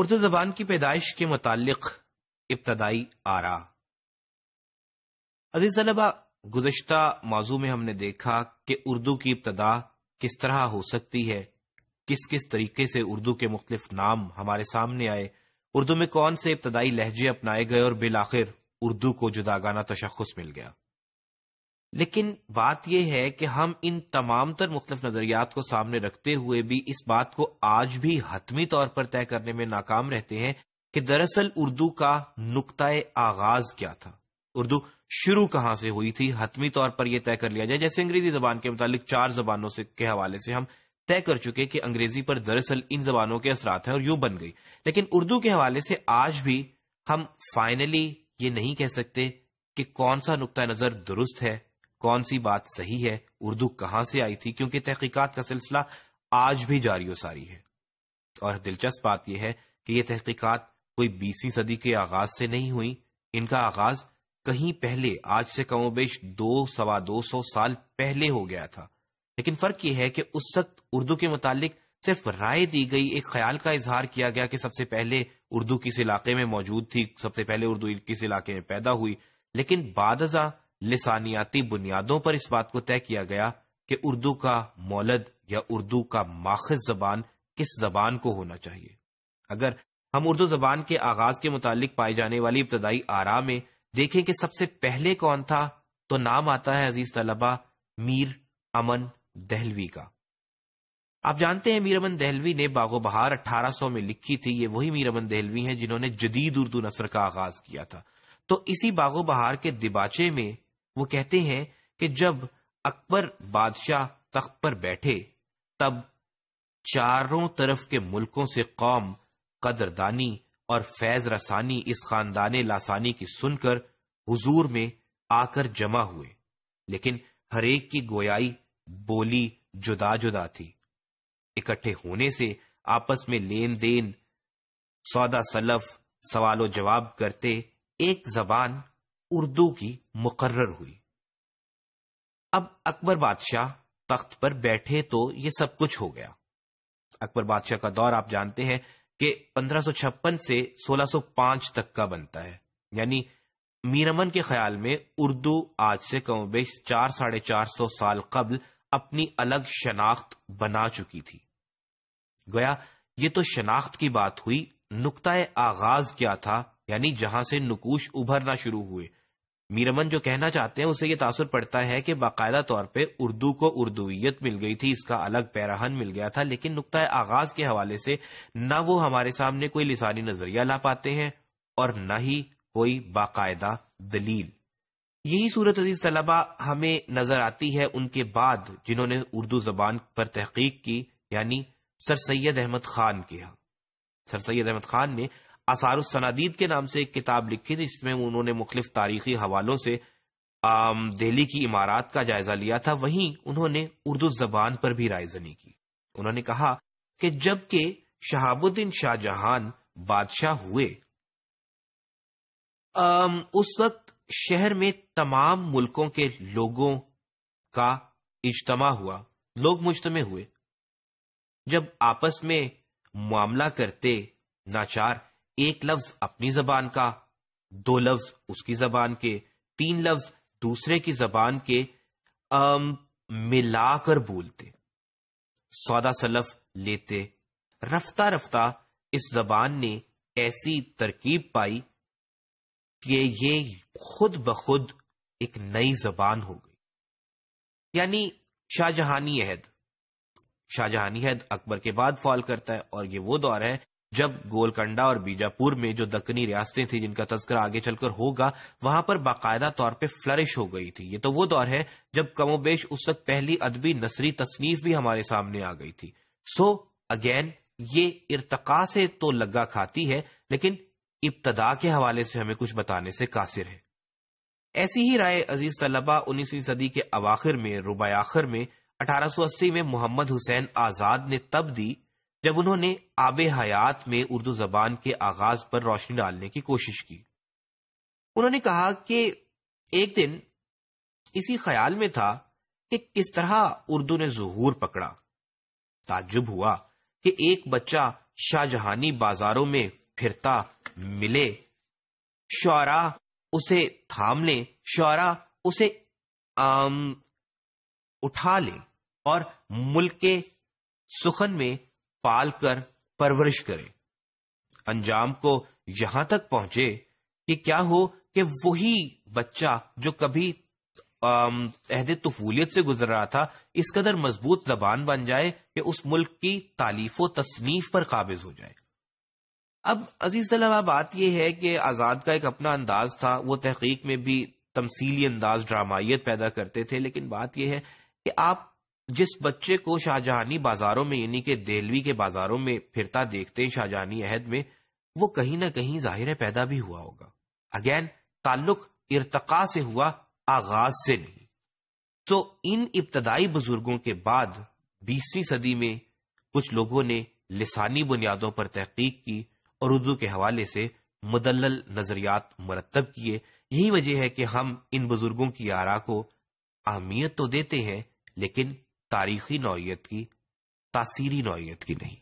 उर्दू जबान की पैदाइश के मुताल इब्तदाई आरा अजीज तलबा गुजशत मौजू में हमने देखा कि उर्दू की इब्तदा किस तरह हो सकती है किस किस तरीके से उर्दू के मुख्त नाम हमारे सामने आए उर्दू में कौन से इब्तदाई लहजे अपनाए गए और बिलाखिर उर्दू को जुदागाना तशखस मिल गया लेकिन बात यह है कि हम इन तमाम तर मुख्त नजरियात को सामने रखते हुए भी इस बात को आज भी हतमी तौर पर तय करने में नाकाम रहते हैं कि दरअसल उर्दू का नुकता आगाज क्या था उर्दू शुरू कहां से हुई थी हतमी तौर पर यह तय कर लिया जाए जैसे अंग्रेजी जबान के मुतालिक चार जबानों से के हवाले से हम तय कर चुके कि अंग्रेजी पर दरअसल इन जबानों के असरात हैं और यूं बन गई लेकिन उर्दू के हवाले से आज भी हम फाइनली ये नहीं कह सकते कि कौन सा नुकता नजर दुरुस्त है कौन सी बात सही है उर्दू कहां से आई थी क्योंकि तहकीकत का सिलसिला आज भी जारी व सारी है और दिलचस्प बात यह है कि यह तहकीकत कोई बीसवीं सदी के आगाज से नहीं हुई इनका आगाज कहीं पहले आज से कमो बेश दो सवा दो सौ साल पहले हो गया था लेकिन फर्क यह है कि उस वक्त उर्दू के मुतालिक सिर्फ राय दी गई एक ख्याल का इजहार किया गया कि सबसे पहले उर्दू किस इलाके में मौजूद थी सबसे पहले उर्दू किस इलाके में पैदा हुई लेकिन बादजा लसानियाती बुनियादों पर इस बात को तय किया गया कि उर्दू का मौलद या उर्दू का माखज जबान किस जबान को होना चाहिए अगर हम उर्दू जबान के आगाज के मुतालिक पाई जाने वाली इब्तदाई आरा में देखें कि सबसे पहले कौन था तो नाम आता है अजीज तलबा मीर अमन दहलवी का आप जानते हैं मीर अमन दहलवी ने बागो बहार सौ में लिखी थी ये वही मीर अमन दहलवी हैं जिन्होंने जदीद उर्दू नसर का आगाज किया था तो इसी बागो बहार के दिबाचे में वो कहते हैं कि जब अकबर बादशाह तख्त पर बैठे तब चारों तरफ के मुल्कों से कौम कदरदानी और फैज रसानी इस खानदान लासानी की सुनकर हुजूर में आकर जमा हुए लेकिन हरेक की गोयाई बोली जुदा जुदा थी इकट्ठे होने से आपस में लेन देन सौदा सलफ सवालो जवाब करते एक जबान उर्दू की मुकर्र हुई अब अकबर बादशाह तख्त पर बैठे तो ये सब कुछ हो गया अकबर बादशाह का दौर आप जानते हैं कि 1556 से 1605 तक का बनता है यानी मीरमन के ख्याल में उर्दू आज से कमोबेश चार साढ़े चार सौ साल कबल अपनी अलग शनाख्त बना चुकी थी गया ये तो शनाख्त की बात हुई नुकता आगाज क्या था यानी जहां से नुकूश उभरना शुरू हुए मीरमन जो कहना चाहते हैं उसे ये तासर पड़ता है कि बाकायदा तौर पे उर्दू को उर्दूइत मिल गई थी इसका अलग पैराहन मिल गया था लेकिन नुकता आगाज के हवाले से ना वो हमारे सामने कोई लिसानी नजरिया ला पाते हैं और न ही कोई बाकायदा दलील यही सूरत अजीज तलबा हमें नजर आती है उनके बाद जिन्होंने उर्दू जबान पर तहकीक की यानी सर सैयद अहमद खान के यहाँ सर सैयद अहमद खान ने आसारसनादीद के नाम से एक किताब लिखी थी जिसमें उन्होंने मुख्तफ तारीखी हवालों से दिल्ली की इमारत का जायजा लिया था वहीं उन्होंने उर्दू जबान पर भी रायजनी की उन्होंने कहा कि जबकि शहाबुद्दीन शाहजहां बादशाह हुए आम, उस वक्त शहर में तमाम मुल्कों के लोगों का इजतमा हुआ लोग मुजतमे हुए जब आपस में मामला करते नाचार एक लफ्ज अपनी जबान का दो लफ्ज उसकी जबान के तीन लफ्ज दूसरे की जबान के अम, मिलाकर बोलते सौदा सलफ लेते रफ्ता रफ्ता इस जबान ने ऐसी तरकीब पाई कि ये खुद ब खुद एक नई जबान हो गई यानी शाहजहानी अहद शाहजहानी अहद अकबर के बाद फॉल करता है और ये वो दौर है जब गोलकंडा और बीजापुर में जो दक्कनी रियासतें थी जिनका तस्करा आगे चलकर होगा वहां पर बाकायदा तौर पे फ्लरिश हो गई थी ये तो वो दौर है जब कमोबेश उस वक्त पहली अदबी नसरी तसनीफ भी हमारे सामने आ गई थी सो so, अगेन ये इरतका से तो लगा खाती है लेकिन इब्तदा के हवाले से हमें कुछ बताने से कासिर है ऐसी ही राय अजीज तलबा उन्नीसवीं सदी के अवाखिर में रुबायाखिर में 1880 में मोहम्मद हुसैन आजाद ने तब दी जब उन्होंने आब हयात में उर्दू जबान के आगाज पर रोशनी डालने की कोशिश की उन्होंने कहा कि एक दिन इसी ख्याल में था कि किस तरह उर्दू ने जहूर पकड़ा ताजुब हुआ कि एक बच्चा शाहजहानी बाजारों में फिरता मिले शौरा उसे थाम ले शौरा उसे आम उठा ले और मुल्क के सुखन में पाल कर परवरिश करे अंजाम को यहां तक पहुंचे कि क्या हो कि वही बच्चा जो कभी अहद तफूलियत से गुजर रहा था इस कदर मजबूत जबान बन जाए कि उस मुल्क की तालीफ व तसनीफ पर काबिज हो जाए अब अजीज तलावा बात यह है कि आजाद का एक अपना अंदाज था वो तहकीक में भी तमसीली अंदाज ड्रामाइत पैदा करते थे लेकिन बात यह है कि आप जिस बच्चे को शाहजहानी बाजारों में यानी के देलवी के बाजारों में फिरता देखते हैं शाहजहानी अहद में वो कहीं ना कहीं जाहिर पैदा भी हुआ होगा अगैन ताल्लुक इरतका से हुआ आगाज से नहीं तो इन इब्तदाई बुजुर्गों के बाद बीसवीं सदी में कुछ लोगों ने लिसानी बुनियादों पर तहकीक की और उर्दू के हवाले से मुदल नजरियात मरतब किए यही वजह है कि हम इन बुजुर्गों की आरा को अहमियत तो देते हैं लेकिन तारीखी नौीयत की तासीरी नौीयत की नहीं